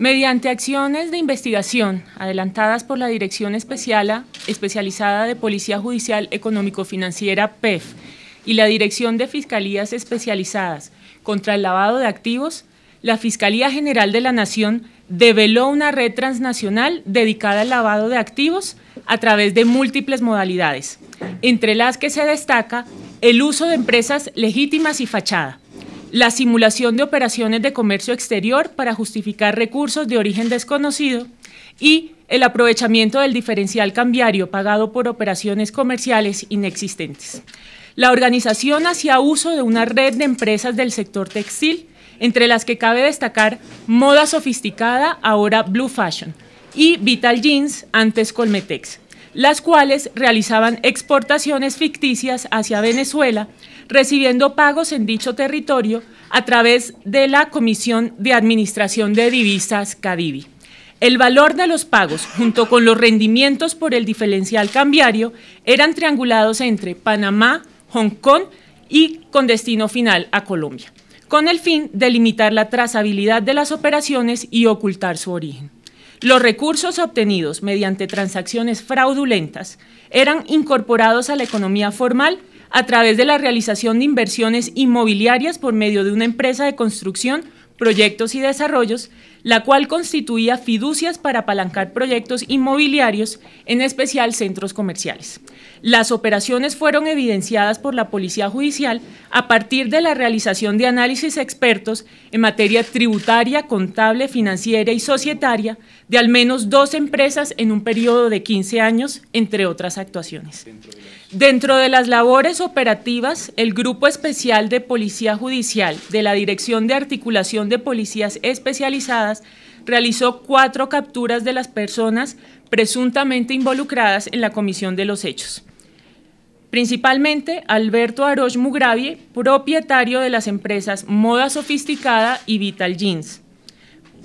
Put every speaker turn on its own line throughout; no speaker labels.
Mediante acciones de investigación adelantadas por la Dirección Especializada de Policía Judicial Económico-Financiera, PEF, y la Dirección de Fiscalías Especializadas contra el Lavado de Activos, la Fiscalía General de la Nación develó una red transnacional dedicada al lavado de activos a través de múltiples modalidades, entre las que se destaca el uso de empresas legítimas y fachada la simulación de operaciones de comercio exterior para justificar recursos de origen desconocido y el aprovechamiento del diferencial cambiario pagado por operaciones comerciales inexistentes. La organización hacía uso de una red de empresas del sector textil, entre las que cabe destacar Moda Sofisticada, ahora Blue Fashion, y Vital Jeans, antes Colmetex, las cuales realizaban exportaciones ficticias hacia Venezuela, recibiendo pagos en dicho territorio a través de la Comisión de Administración de Divisas Cadivi. El valor de los pagos, junto con los rendimientos por el diferencial cambiario, eran triangulados entre Panamá, Hong Kong y con destino final a Colombia, con el fin de limitar la trazabilidad de las operaciones y ocultar su origen. Los recursos obtenidos mediante transacciones fraudulentas eran incorporados a la economía formal a través de la realización de inversiones inmobiliarias por medio de una empresa de construcción, proyectos y desarrollos, la cual constituía fiducias para apalancar proyectos inmobiliarios, en especial centros comerciales. Las operaciones fueron evidenciadas por la Policía Judicial a partir de la realización de análisis expertos en materia tributaria, contable, financiera y societaria de al menos dos empresas en un periodo de 15 años, entre otras actuaciones. Dentro de las labores operativas, el Grupo Especial de Policía Judicial de la Dirección de Articulación de Policías Especializadas realizó cuatro capturas de las personas presuntamente involucradas en la comisión de los hechos. Principalmente Alberto Arosh mugravi propietario de las empresas Moda Sofisticada y Vital Jeans,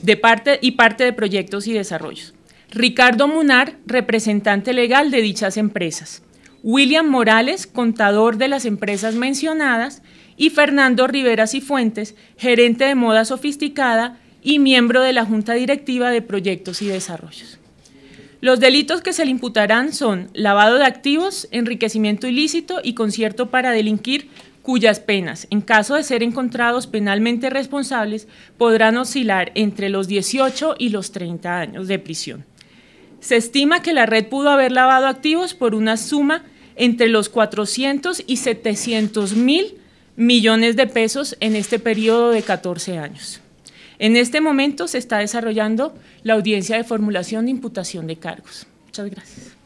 de parte, y parte de proyectos y desarrollos. Ricardo Munar, representante legal de dichas empresas. William Morales, contador de las empresas mencionadas, y Fernando Rivera Cifuentes, gerente de moda sofisticada y miembro de la Junta Directiva de Proyectos y Desarrollos. Los delitos que se le imputarán son lavado de activos, enriquecimiento ilícito y concierto para delinquir, cuyas penas, en caso de ser encontrados penalmente responsables, podrán oscilar entre los 18 y los 30 años de prisión. Se estima que la red pudo haber lavado activos por una suma entre los 400 y 700 mil millones de pesos en este periodo de 14 años. En este momento se está desarrollando la audiencia de formulación de imputación de cargos. Muchas gracias.